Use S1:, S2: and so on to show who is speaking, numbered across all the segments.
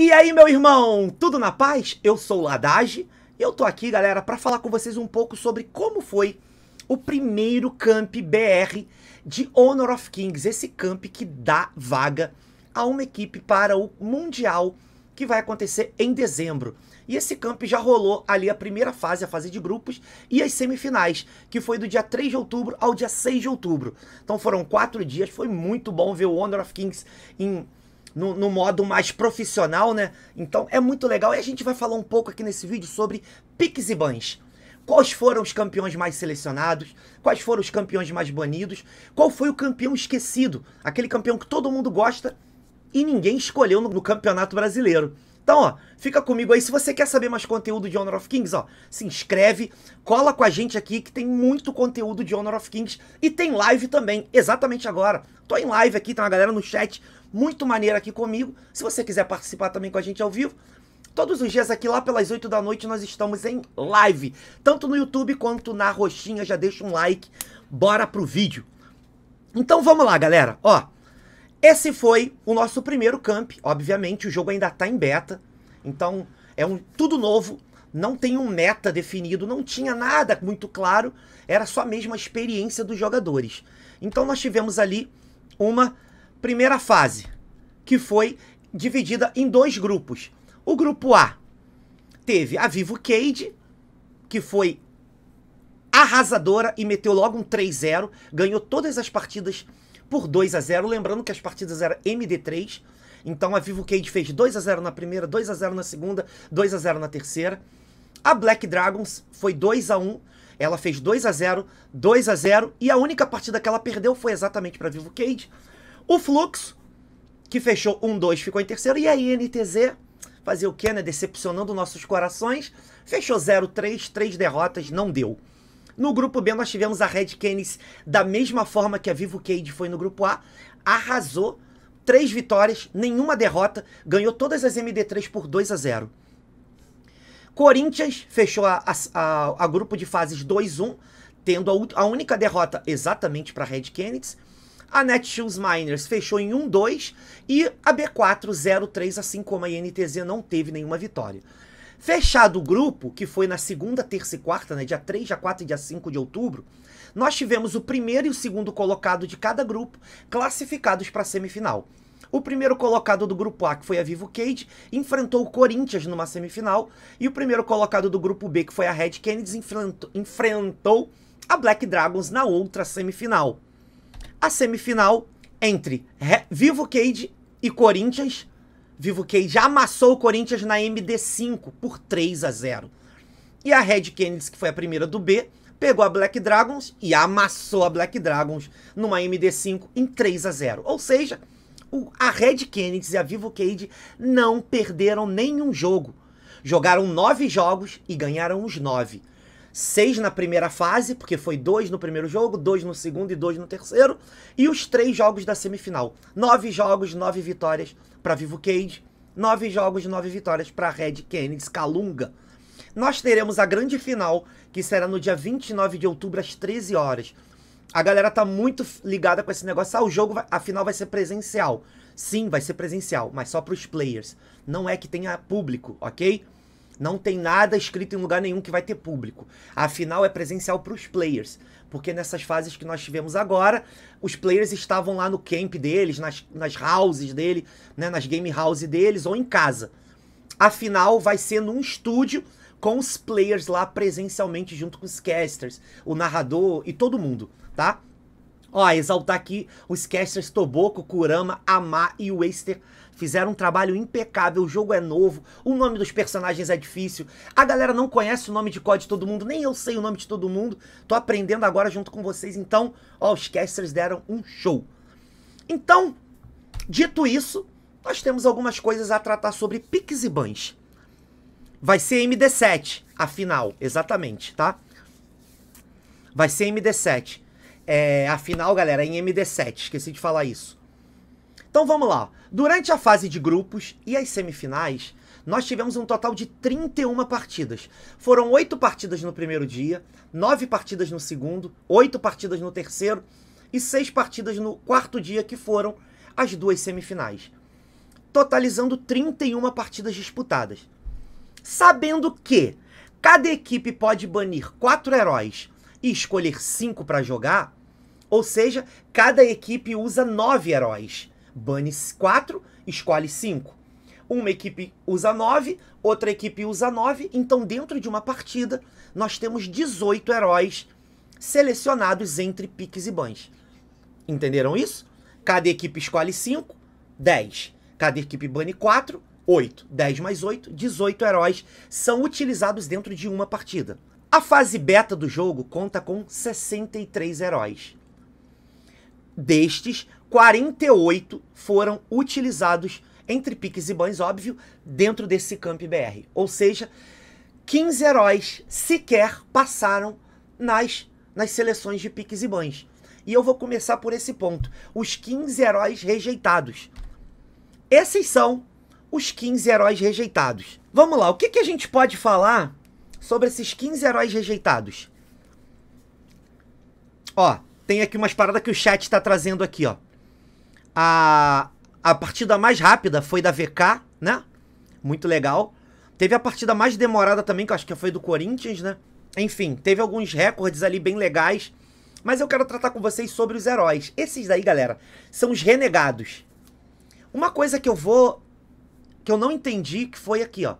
S1: E aí, meu irmão, tudo na paz? Eu sou o Ladage e eu tô aqui, galera, para falar com vocês um pouco sobre como foi o primeiro camp BR de Honor of Kings, esse camp que dá vaga a uma equipe para o Mundial que vai acontecer em dezembro. E esse camp já rolou ali a primeira fase, a fase de grupos, e as semifinais, que foi do dia 3 de outubro ao dia 6 de outubro. Então foram quatro dias, foi muito bom ver o Honor of Kings em no, no modo mais profissional, né? Então é muito legal e a gente vai falar um pouco aqui nesse vídeo sobre piques e bans quais foram os campeões mais selecionados, quais foram os campeões mais banidos, qual foi o campeão esquecido, aquele campeão que todo mundo gosta e ninguém escolheu no, no Campeonato Brasileiro. Então, ó, fica comigo aí. Se você quer saber mais conteúdo de Honor of Kings, ó, se inscreve, cola com a gente aqui que tem muito conteúdo de Honor of Kings e tem live também, exatamente agora. Tô em live aqui, tem uma galera no chat muito maneira aqui comigo. Se você quiser participar também com a gente ao vivo, todos os dias aqui lá pelas 8 da noite nós estamos em live, tanto no YouTube quanto na roxinha. Já deixa um like. Bora pro vídeo. Então vamos lá, galera. Ó, esse foi o nosso primeiro camp, obviamente, o jogo ainda está em beta, então é um tudo novo, não tem um meta definido, não tinha nada muito claro, era só mesmo a experiência dos jogadores. Então nós tivemos ali uma primeira fase, que foi dividida em dois grupos. O grupo A teve a Vivo Cade que foi arrasadora e meteu logo um 3-0, ganhou todas as partidas por 2 a 0 Lembrando que as partidas eram MD3. Então a Vivo Cage fez 2 a 0 na primeira, 2 a 0 na segunda, 2 a 0 na terceira. A Black Dragons foi 2 a 1 ela fez 2 a 0 2 a 0 e a única partida que ela perdeu foi exatamente para Vivo Cage. O Fluxo, que fechou 1-2, ficou em terceiro. E a INTZ, fazer o quê, né? Decepcionando nossos corações, fechou 0-3, 3 derrotas, não deu. No grupo B, nós tivemos a Red Canis da mesma forma que a Vivo Cade foi no grupo A. Arrasou, três vitórias, nenhuma derrota, ganhou todas as MD3 por 2 a 0 Corinthians fechou a, a, a, a grupo de fases 2-1, tendo a, a, única derrota exatamente para a Red Canids. A Netshoes Miners fechou em 1-2 e a B4 0-3, assim como a INTZ não teve nenhuma vitória. Fechado o grupo, que foi na segunda, terça e quarta, né, dia 3, dia 4 e dia 5 de outubro, nós tivemos o primeiro e o segundo colocado de cada grupo classificados para a semifinal. O primeiro colocado do grupo A, que foi a Vivo Cage, enfrentou o Corinthians numa semifinal. E o primeiro colocado do grupo B, que foi a Red Kennedy, enfrentou, a Black Dragons na outra semifinal. A semifinal entre Vivo Cage e Corinthians Vivo Key já amassou o Corinthians na MD5 por 3 a 0. E a Red Canids, que foi a primeira do B, pegou a Black Dragons e amassou a Black Dragons numa MD5 em 3 a 0. Ou seja, a Red Canids e a Vivo Cade não perderam nenhum jogo. Jogaram nove jogos e ganharam os nove seis na primeira fase, porque foi dois no primeiro jogo, dois no segundo e dois no terceiro, e os três jogos da semifinal. Nove jogos, nove vitórias para Vivo Cage, nove jogos, nove vitórias para Red Kennedy Calunga. Nós teremos a grande final, que será no dia 29 de outubro, às 13 horas. A galera tá muito ligada com esse negócio. Ah, o jogo, vai, a final vai ser presencial. Sim, vai ser presencial, mas só para os players. Não é que tenha público, ok? Não tem nada escrito em lugar nenhum que vai ter público. Afinal é presencial para os players. Porque nessas fases que nós tivemos agora, os players estavam lá no camp deles, nas, nas houses dele, né, nas game houses deles ou em casa. Afinal vai ser num estúdio com os players lá presencialmente junto com os casters, o narrador e todo mundo, tá? Ó, exaltar aqui os casters Toboko, Kurama, Amar e Waster Fizeram um trabalho impecável, o jogo é novo, o nome dos personagens é difícil. A galera não conhece o nome de código de todo mundo, nem eu sei o nome de todo mundo. Tô aprendendo agora junto com vocês, então, ó, os casters deram um show. Então, dito isso, nós temos algumas coisas a tratar sobre piques e bans. Vai ser MD7, afinal, exatamente, tá? Vai ser MD7. É, afinal, galera, é em MD7, esqueci de falar isso. Então vamos lá. Durante a fase de grupos e as semifinais, nós tivemos um total de 31 partidas. Foram 8 partidas no primeiro dia, 9 partidas no segundo, 8 partidas no terceiro e 6 partidas no quarto dia, que foram as duas semifinais. Totalizando 31 partidas disputadas. Sabendo que cada equipe pode banir 4 heróis e escolher 5 para jogar, ou seja, cada equipe usa 9 heróis. Bane 4, escolhe 5. Uma equipe usa 9, outra equipe usa 9. Então, dentro de uma partida, nós temos 18 heróis selecionados entre piques e bans. Entenderam isso? Cada equipe escolhe 5, 10. Cada equipe bane 4, 8. 10 mais 8, 18 heróis são utilizados dentro de uma partida. A fase beta do jogo conta com 63 heróis. Destes, 48 foram utilizados entre piques e bans, óbvio, dentro desse Camp BR. Ou seja, 15 heróis sequer passaram nas, nas seleções de piques e bans. E eu vou começar por esse ponto. Os 15 heróis rejeitados. Esses são os 15 heróis rejeitados. Vamos lá, o que, que a gente pode falar sobre esses 15 heróis rejeitados? Ó, tem aqui umas paradas que o chat está trazendo aqui, ó. A, a partida mais rápida foi da VK, né? Muito legal. Teve a partida mais demorada também, que eu acho que foi do Corinthians, né? Enfim, teve alguns recordes ali bem legais. Mas eu quero tratar com vocês sobre os heróis. Esses daí, galera, são os renegados. Uma coisa que eu vou. que eu não entendi, que foi aqui, ó.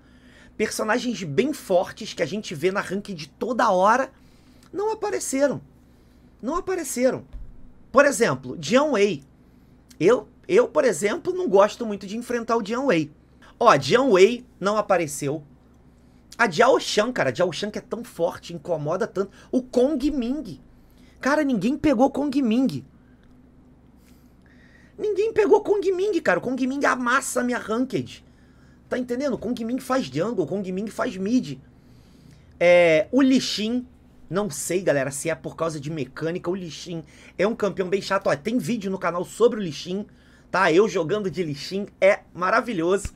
S1: Personagens bem fortes que a gente vê na ranking de toda hora não apareceram. Não apareceram. Por exemplo, John Way. Eu, eu, por exemplo, não gosto muito de enfrentar o Jian Wei. Ó, Jian Wei não apareceu. A Jiao Shan, cara, a Jiao Shan que é tão forte, incomoda tanto. O Kong Ming. Cara, ninguém pegou Kong Ming. Ninguém pegou Kong Ming, cara. O Kong Ming amassa a minha ranked. Tá entendendo? O Kong Ming faz jungle, o Kong Ming faz mid. É, o Lixin não sei, galera, se é por causa de mecânica. O Lixin é um campeão bem chato. Ó, tem vídeo no canal sobre o Lixin, tá? Eu jogando de Lixin é maravilhoso.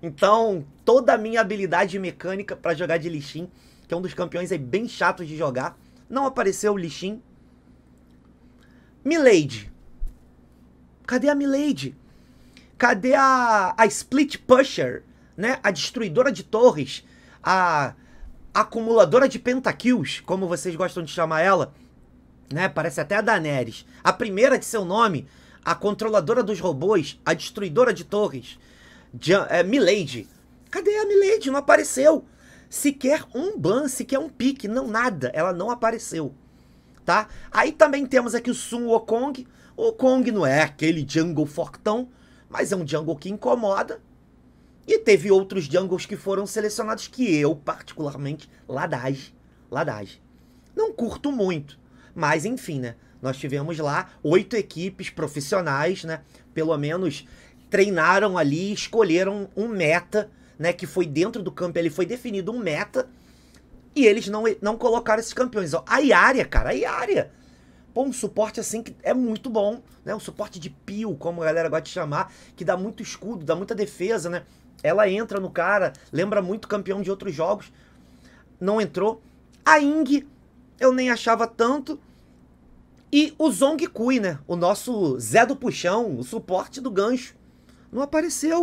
S1: Então, toda a minha habilidade mecânica para jogar de Lixin, que é um dos campeões aí bem chatos de jogar. Não apareceu o Lixin. Milady. Cadê a Milady? Cadê a, a Split Pusher, né? A destruidora de torres, a acumuladora de pentakills, como vocês gostam de chamar ela, né? Parece até a Daenerys. A primeira de seu nome, a controladora dos robôs, a destruidora de torres, Jean, é, Milady. Cadê a Milady? Não apareceu. Sequer um ban, sequer um pique, não nada. Ela não apareceu, tá? Aí também temos aqui o Sun Wukong. O Kong não é aquele jungle fortão, mas é um jungle que incomoda, e teve outros jungles que foram selecionados que eu, particularmente, ladage, ladage. Não curto muito, mas enfim, né? Nós tivemos lá oito equipes profissionais, né? Pelo menos treinaram ali, escolheram um meta, né? Que foi dentro do campo, ele foi definido um meta e eles não, não colocaram esses campeões. a Iária, cara, a Iária. Pô, um suporte assim que é muito bom, né? Um suporte de pio, como a galera gosta de chamar, que dá muito escudo, dá muita defesa, né? Ela entra no cara, lembra muito campeão de outros jogos. Não entrou. A Ing, eu nem achava tanto. E o Zong Kui, né? O nosso Zé do Puxão, o suporte do gancho. Não apareceu.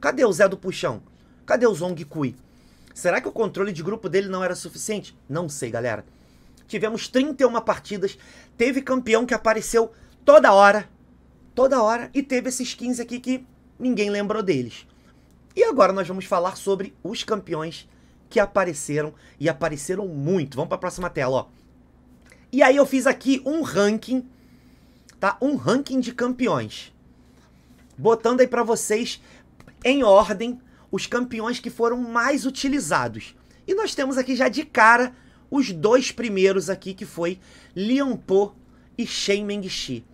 S1: Cadê o Zé do Puxão? Cadê o Zong Kui? Será que o controle de grupo dele não era suficiente? Não sei, galera. Tivemos 31 partidas. Teve campeão que apareceu toda hora. Toda hora. E teve esses 15 aqui que ninguém lembrou deles. E agora nós vamos falar sobre os campeões que apareceram e apareceram muito. Vamos para a próxima tela, ó. E aí eu fiz aqui um ranking, tá? Um ranking de campeões. Botando aí para vocês em ordem os campeões que foram mais utilizados. E nós temos aqui já de cara os dois primeiros aqui que foi Lian Po e Shen Mengxi.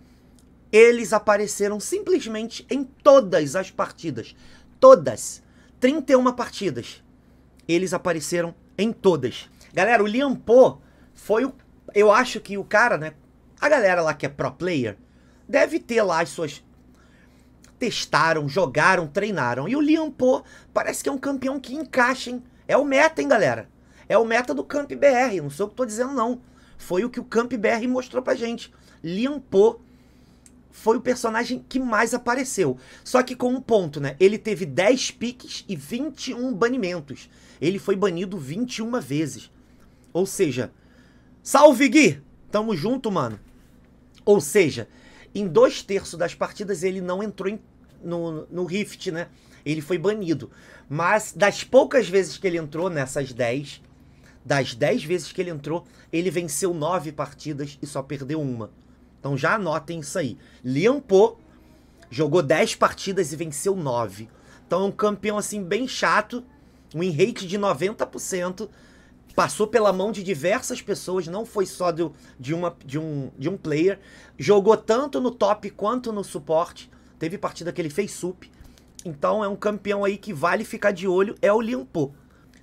S1: Eles apareceram simplesmente em todas as partidas todas. 31 partidas. Eles apareceram em todas. Galera, o Liam Poe foi o. Eu acho que o cara, né? A galera lá que é pro player deve ter lá as suas. Testaram, jogaram, treinaram. E o Liam Poe parece que é um campeão que encaixa, hein? É o meta, hein, galera? É o meta do Camp BR. Não sei o que tô dizendo, não. Foi o que o Camp BR mostrou pra gente. Liam Poe foi o personagem que mais apareceu. Só que com um ponto, né? Ele teve 10 piques e 21 banimentos. Ele foi banido 21 vezes. Ou seja, salve Gui! Tamo junto, mano. Ou seja, em dois terços das partidas ele não entrou em, no, no Rift, né? Ele foi banido. Mas das poucas vezes que ele entrou, nessas 10, das 10 vezes que ele entrou, ele venceu 9 partidas e só perdeu uma. Então já anotem isso aí. Liam jogou 10 partidas e venceu 9. Então é um campeão assim bem chato, um win rate de 90%, passou pela mão de diversas pessoas, não foi só de, de, uma, de, um, de um player. Jogou tanto no top quanto no suporte. Teve partida que ele fez sup. Então é um campeão aí que vale ficar de olho, é o Liam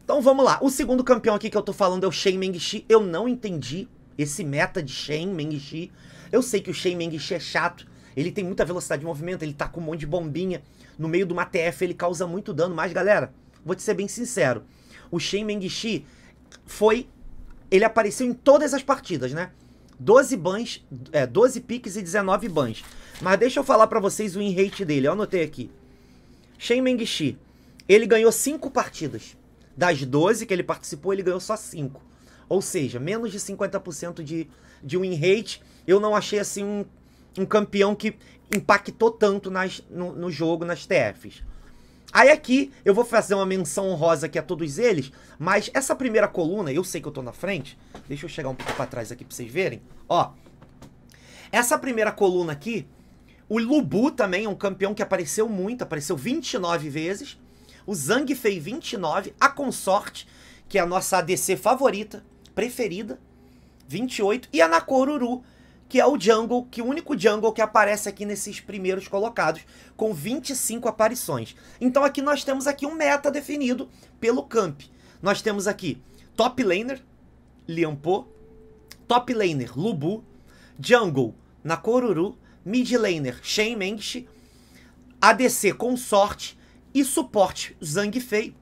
S1: Então vamos lá. O segundo campeão aqui que eu tô falando é o Shen Mengxi. Eu não entendi esse meta de Shen Mengxi. Eu sei que o Shen Mengxi é chato, ele tem muita velocidade de movimento, ele tá com um monte de bombinha. No meio de uma TF ele causa muito dano, mas galera, vou te ser bem sincero. O Shen Mengxi foi... Ele apareceu em todas as partidas, né? 12 bans, é, 12 piques e 19 bans. Mas deixa eu falar para vocês o in rate dele, eu anotei aqui. Shen Mengxi, ele ganhou 5 partidas. Das 12 que ele participou, ele ganhou só 5. Ou seja, menos de 50% de, de win rate. Eu não achei assim um, um campeão que impactou tanto nas, no, no jogo, nas TFs. Aí aqui eu vou fazer uma menção honrosa aqui a todos eles, mas essa primeira coluna, eu sei que eu tô na frente, deixa eu chegar um pouco pra trás aqui pra vocês verem, ó. Essa primeira coluna aqui, o Lubu também é um campeão que apareceu muito, apareceu 29 vezes, o Zang Fei 29, a consorte que é a nossa ADC favorita, preferida, 28. E a Nakoruru, que é o jungle, que é o único jungle que aparece aqui nesses primeiros colocados, com 25 aparições. Então aqui nós temos aqui um meta definido pelo camp. Nós temos aqui top laner, liampo top laner, Lubu, jungle, Nakoruru, mid laner, Shen Menshi, ADC Consorte e suporte Zhang Fei.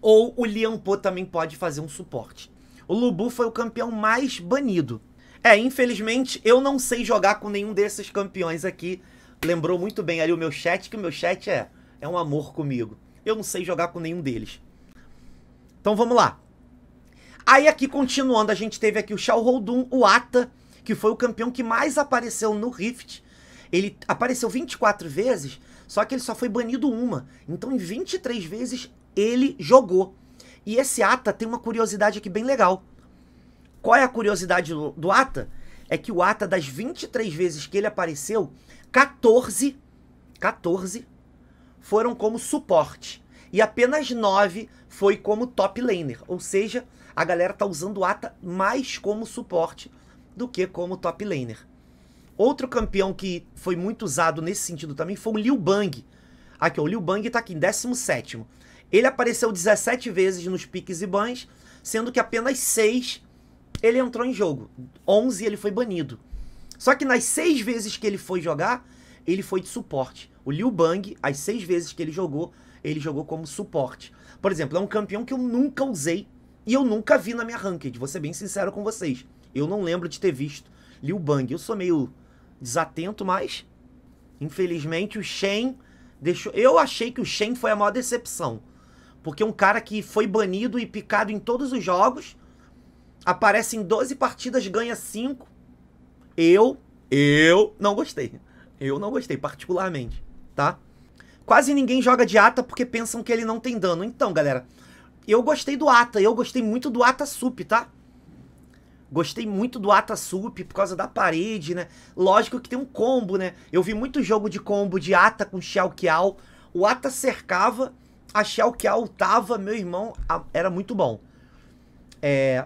S1: Ou o Lianpo também pode fazer um suporte o Lubu foi o campeão mais banido. É, infelizmente eu não sei jogar com nenhum desses campeões aqui. Lembrou muito bem ali o meu chat, que o meu chat é, é um amor comigo. Eu não sei jogar com nenhum deles. Então vamos lá. Aí aqui, continuando, a gente teve aqui o Shao Holdun, o Ata, que foi o campeão que mais apareceu no Rift. Ele apareceu 24 vezes, só que ele só foi banido uma. Então em 23 vezes ele jogou. E esse ata tem uma curiosidade aqui bem legal. Qual é a curiosidade do, do ata? É que o ata, das 23 vezes que ele apareceu, 14, 14 foram como suporte. E apenas 9 foi como top laner. Ou seja, a galera tá usando o ata mais como suporte do que como top laner. Outro campeão que foi muito usado nesse sentido também foi o Liu Bang. Aqui, ó, o Liu Bang tá aqui em 17. Ele apareceu 17 vezes nos piques e bans, sendo que apenas 6 ele entrou em jogo. 11 ele foi banido. Só que nas 6 vezes que ele foi jogar, ele foi de suporte. O Liu Bang, as 6 vezes que ele jogou, ele jogou como suporte. Por exemplo, é um campeão que eu nunca usei e eu nunca vi na minha ranked, vou ser bem sincero com vocês. Eu não lembro de ter visto Liu Bang. Eu sou meio desatento, mas infelizmente o Shen deixou... Eu achei que o Shen foi a maior decepção. Porque um cara que foi banido e picado em todos os jogos, aparece em 12 partidas, ganha 5. Eu, eu não gostei. Eu não gostei, particularmente, tá? Quase ninguém joga de Ata porque pensam que ele não tem dano. Então, galera, eu gostei do Ata. Eu gostei muito do Ata Sup, tá? Gostei muito do Ata Sup por causa da parede, né? Lógico que tem um combo, né? Eu vi muito jogo de combo de Ata com Xiao Kiao. O Ata cercava achar o que a altava, meu irmão, era muito bom. É,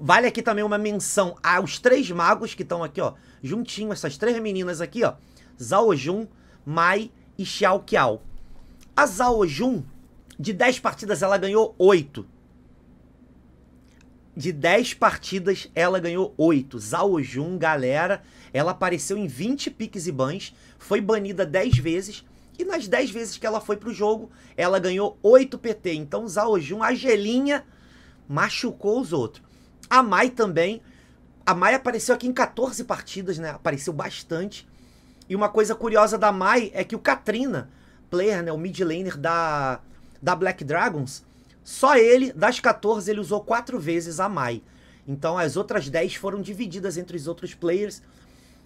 S1: vale aqui também uma menção aos três magos que estão aqui, ó, juntinho, essas três meninas aqui, ó, Zhao Jun, Mai e Xiao Qiao. A Zhao Jun, de 10 partidas, ela ganhou 8. De 10 partidas, ela ganhou 8. Zhao Jun, galera, ela apareceu em 20 piques e bans, foi banida 10 vezes e nas 10 vezes que ela foi pro jogo, ela ganhou 8 PT. Então hoje Jun, a gelinha, machucou os outros. A Mai também. A Mai apareceu aqui em 14 partidas, né? Apareceu bastante. E uma coisa curiosa da Mai é que o Katrina, player, né? O mid laner da, da Black Dragons, só ele, das 14, ele usou 4 vezes a Mai. Então as outras 10 foram divididas entre os outros players.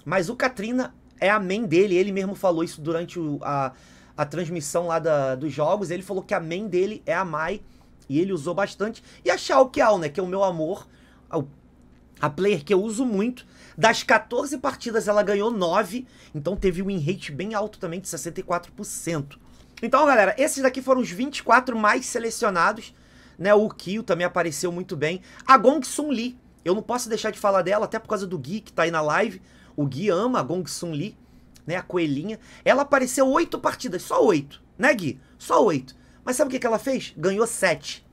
S1: Mas o Katrina é a mãe dele, ele mesmo falou isso durante o, a, a transmissão lá da, dos jogos, ele falou que a mãe dele é a Mai, e ele usou bastante. E a Xiao Kiao, né, que é o meu amor, a player que eu uso muito. Das 14 partidas, ela ganhou 9, então teve um win rate bem alto também, de 64%. Então, galera, esses daqui foram os 24 mais selecionados, né? O Kyo também apareceu muito bem. A Gong Sun Lee, eu não posso deixar de falar dela, até por causa do Gui que tá aí na live, o Gui ama a Gong Sun Lee, né? A coelhinha. Ela apareceu oito partidas, só oito, né, Gui? Só oito. Mas sabe o que, que ela fez? Ganhou sete.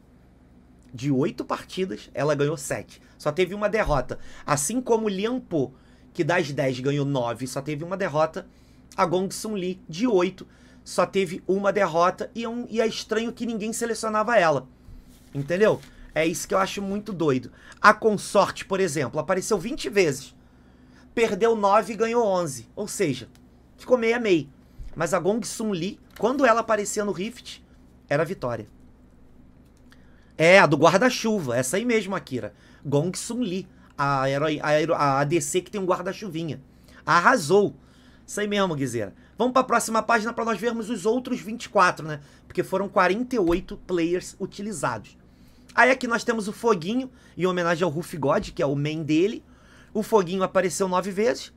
S1: De oito partidas, ela ganhou sete. Só teve uma derrota. Assim como Lian Po, que das dez ganhou nove, só teve uma derrota. A Gong Sun Lee, de oito, só teve uma derrota. E, é um, e é estranho que ninguém selecionava ela. Entendeu? É isso que eu acho muito doido. A consorte, por exemplo, apareceu 20 vezes perdeu 9 e ganhou 11. Ou seja, ficou meia meia. Mas a Gong Sun Li, quando ela aparecia no Rift, era vitória. É, a do guarda-chuva, essa aí mesmo, Akira. Gong Sun Li, a, herói, a, a ADC que tem um guarda-chuvinha. Arrasou. Isso aí mesmo, Guizeira. Vamos para a próxima página para nós vermos os outros 24, né? Porque foram 48 players utilizados. Aí aqui nós temos o Foguinho, em homenagem ao Ruf God, que é o main dele. O foguinho apareceu nove vezes.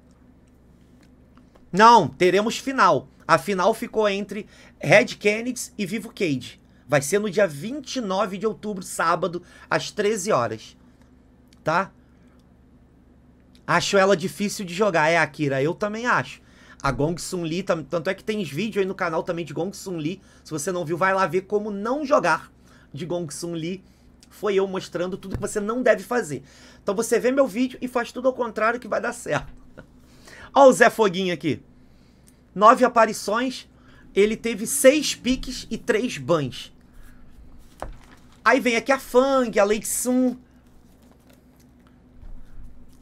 S1: Não, teremos final. A final ficou entre Red Kennedy e Vivo Cage. Vai ser no dia 29 de outubro, sábado, às 13 horas. Tá? Acho ela difícil de jogar, é Akira. Eu também acho. A Gong Sun Li, tanto é que tem vídeo aí no canal também de Gong Sun Li. Se você não viu, vai lá ver como não jogar de Gong Sun Li foi eu mostrando tudo que você não deve fazer. Então você vê meu vídeo e faz tudo ao contrário que vai dar certo. Olha o Zé Foguinho aqui. Nove aparições, ele teve seis piques e três bans. Aí vem aqui a Fang, a Lei Sun.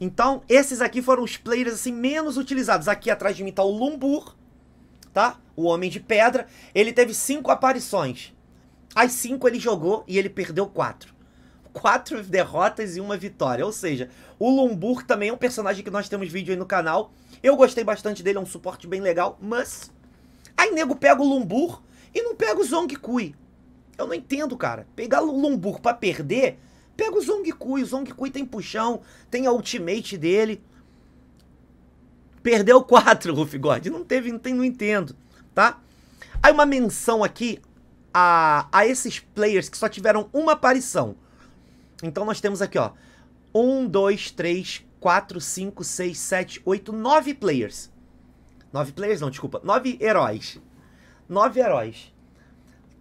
S1: Então, esses aqui foram os players assim menos utilizados. Aqui atrás de mim tá o Lumbur, tá? O Homem de Pedra. Ele teve cinco aparições. As cinco ele jogou e ele perdeu quatro quatro derrotas e uma vitória. Ou seja, o Lumbur também é um personagem que nós temos vídeo aí no canal. Eu gostei bastante dele, é um suporte bem legal, mas... Aí nego pega o Lumbur e não pega o Zong Kui. Eu não entendo, cara. Pegar o Lumbur pra perder, pega o Zong Kui. O Zong Kui tem puxão, tem a ultimate dele. Perdeu quatro, Luffy God. Não teve, não, tem, não entendo, tá? Aí uma menção aqui a, a esses players que só tiveram uma aparição. Então nós temos aqui, ó, 1, 2, 3, 4, 5, 6, 7, 8, 9 players. 9 players não, desculpa, 9 heróis. 9 heróis.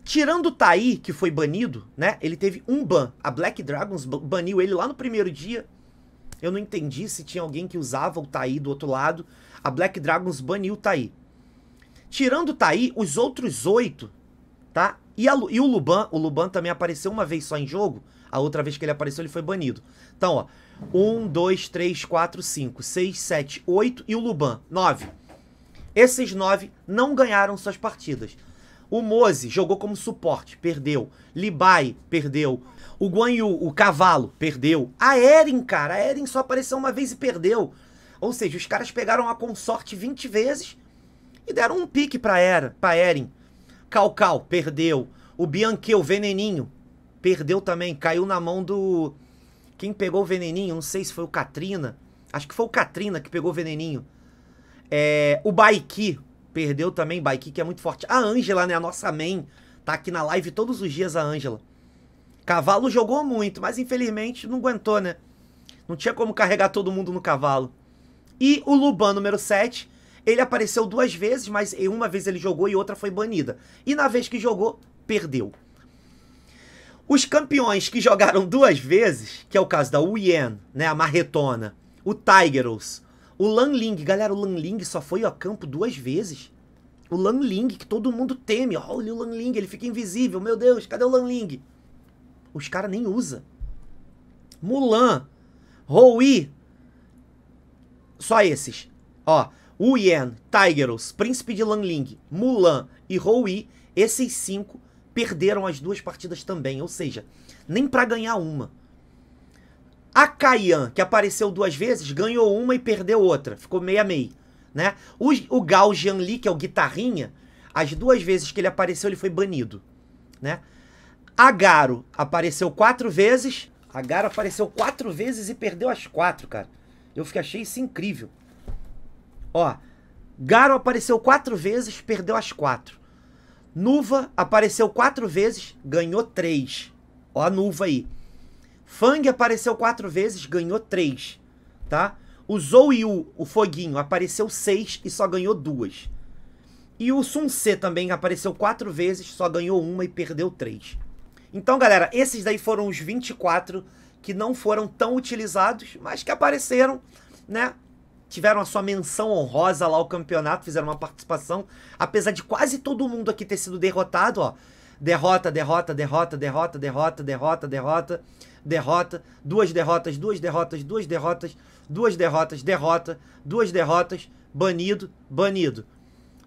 S1: Tirando o Tai, que foi banido, né? Ele teve um ban. A Black Dragons baniu ele lá no primeiro dia. Eu não entendi se tinha alguém que usava o Tai do outro lado. A Black Dragons baniu o Tai. Tirando o Tai, os outros oito, tá? E, a, e o Luban, o Luban também apareceu uma vez só em jogo a outra vez que ele apareceu, ele foi banido. Então, ó. 1, 2, 3, 4, 5, 6, 7, 8 e o Luban, 9. Esses 9 não ganharam suas partidas. O Moze jogou como suporte, perdeu. Libai, perdeu. O Guan Yu, o cavalo, perdeu. A Eren, cara, a Eren só apareceu uma vez e perdeu. Ou seja, os caras pegaram a consorte 20 vezes e deram um pique pra, Era, pra Eren. Calcal, perdeu. O o Veneninho, Perdeu também, caiu na mão do. Quem pegou o veneninho? Não sei se foi o Katrina. Acho que foi o Katrina que pegou o veneninho. É, o Baiki perdeu também, Baiki, que é muito forte. A Ângela, né? A nossa main. Tá aqui na live todos os dias a Ângela. Cavalo jogou muito, mas infelizmente não aguentou, né? Não tinha como carregar todo mundo no cavalo. E o Luban, número 7, ele apareceu duas vezes, mas uma vez ele jogou e outra foi banida. E na vez que jogou, perdeu. Os campeões que jogaram duas vezes, que é o caso da Wu Yen, né, a Marretona, o Tigeros, o Lan Ling. Galera, o Lan Ling só foi a campo duas vezes. O Lan Ling, que todo mundo teme. Olha o Lan Ling, ele fica invisível. Meu Deus, cadê o Lan Ling? Os caras nem usa. Mulan, Rui, só esses. Ó, Wu Yen, Tigeros, Príncipe de Lan Ling, Mulan e Rui, esses cinco perderam as duas partidas também, ou seja, nem para ganhar uma. A Kayan, que apareceu duas vezes, ganhou uma e perdeu outra, ficou meio a meio, né? O, o Gao Jianli, que é o guitarrinha, as duas vezes que ele apareceu, ele foi banido, né? A Garo apareceu quatro vezes, a Garo apareceu quatro vezes e perdeu as quatro, cara. Eu fiquei, achei isso incrível. Ó, Garo apareceu quatro vezes, perdeu as quatro. Nuva apareceu quatro vezes, ganhou três. Ó a Nuva aí. Fang apareceu quatro vezes, ganhou três, tá? O Zou Yu, o Foguinho, apareceu seis e só ganhou duas. E o Sun Tse também apareceu quatro vezes, só ganhou uma e perdeu três. Então, galera, esses daí foram os 24 que não foram tão utilizados, mas que apareceram, né? tiveram a sua menção honrosa lá ao campeonato, fizeram uma participação, apesar de quase todo mundo aqui ter sido derrotado, ó. Derrota, derrota, derrota, derrota, derrota, derrota, derrota, derrota, duas derrotas, duas derrotas, duas derrotas, duas derrotas, derrota, duas derrotas, banido, banido.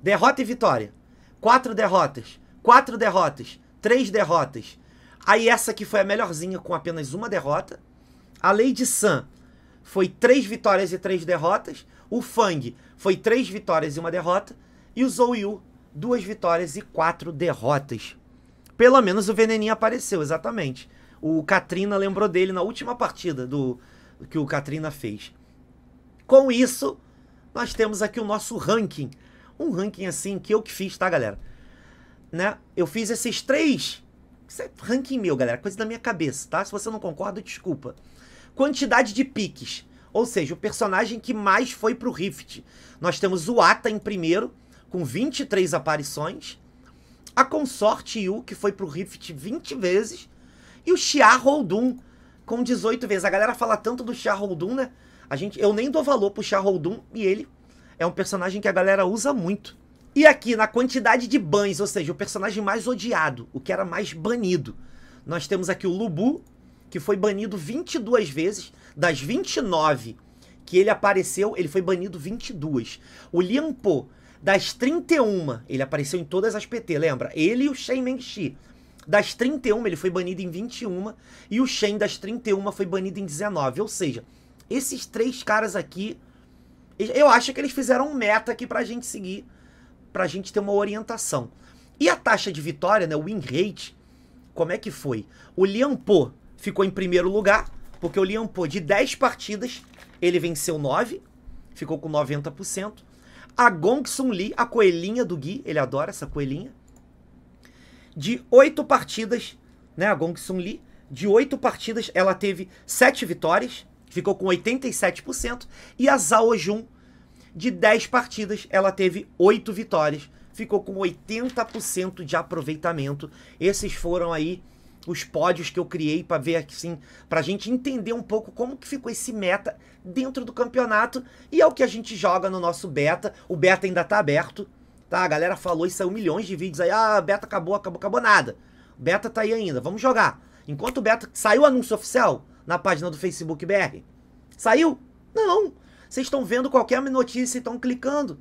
S1: Derrota e vitória. Quatro derrotas, quatro derrotas, três derrotas. Aí essa aqui foi a melhorzinha com apenas uma derrota. A Lady san foi três vitórias e três derrotas. O Fang foi três vitórias e uma derrota. E o Zhou Yu, duas vitórias e quatro derrotas. Pelo menos o Veneninho apareceu, exatamente. O Katrina lembrou dele na última partida do que o Katrina fez. Com isso, nós temos aqui o nosso ranking. Um ranking assim que eu que fiz, tá, galera? Né? Eu fiz esses três. Isso é ranking meu, galera. Coisa da minha cabeça, tá? Se você não concorda, desculpa quantidade de piques. Ou seja, o personagem que mais foi pro Rift. Nós temos o Ata em primeiro, com 23 aparições. A Consorte Yu, que foi pro Rift 20 vezes. E o Xia Holdun, com 18 vezes. A galera fala tanto do Xia Holdun, né? A gente, eu nem dou valor pro Xia Holdun e ele é um personagem que a galera usa muito. E aqui, na quantidade de bans, ou seja, o personagem mais odiado, o que era mais banido. Nós temos aqui o Lubu, que foi banido 22 vezes, das 29 que ele apareceu, ele foi banido 22. O Lian Po, das 31, ele apareceu em todas as PT, lembra? Ele e o Shen Mengxi Das 31, ele foi banido em 21. E o Shen, das 31, foi banido em 19. Ou seja, esses três caras aqui, eu acho que eles fizeram um meta aqui pra gente seguir, pra gente ter uma orientação. E a taxa de vitória, né, o win rate, como é que foi? O Lian Po ficou em primeiro lugar, porque o Liam Pô, de 10 partidas, ele venceu 9, ficou com 90%. A Gong Sun Lee, a coelhinha do Gui, ele adora essa coelhinha. De 8 partidas, né, a Gong Sun Lee, de 8 partidas, ela teve 7 vitórias, ficou com 87%. E a Zhao Jun, de 10 partidas, ela teve 8 vitórias, ficou com 80% de aproveitamento. Esses foram aí os pódios que eu criei para ver assim, pra gente entender um pouco como que ficou esse meta dentro do campeonato e é o que a gente joga no nosso beta. O beta ainda tá aberto, tá? A galera falou e saiu milhões de vídeos aí, ah, beta acabou, acabou, acabou nada. O beta tá aí ainda, vamos jogar. Enquanto o beta saiu o anúncio oficial na página do Facebook BR. Saiu? Não. Vocês estão vendo qualquer notícia e estão clicando.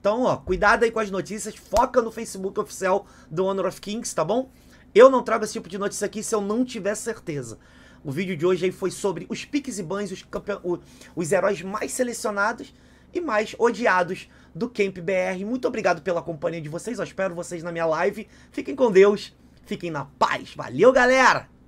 S1: Então, ó, cuidado aí com as notícias, foca no Facebook oficial do Honor of Kings, tá bom? Eu não trago esse tipo de notícia aqui se eu não tiver certeza. O vídeo de hoje aí foi sobre os piques e bans, os, o, os heróis mais selecionados e mais odiados do Camp BR. Muito obrigado pela companhia de vocês. Eu espero vocês na minha live. Fiquem com Deus. Fiquem na paz. Valeu, galera!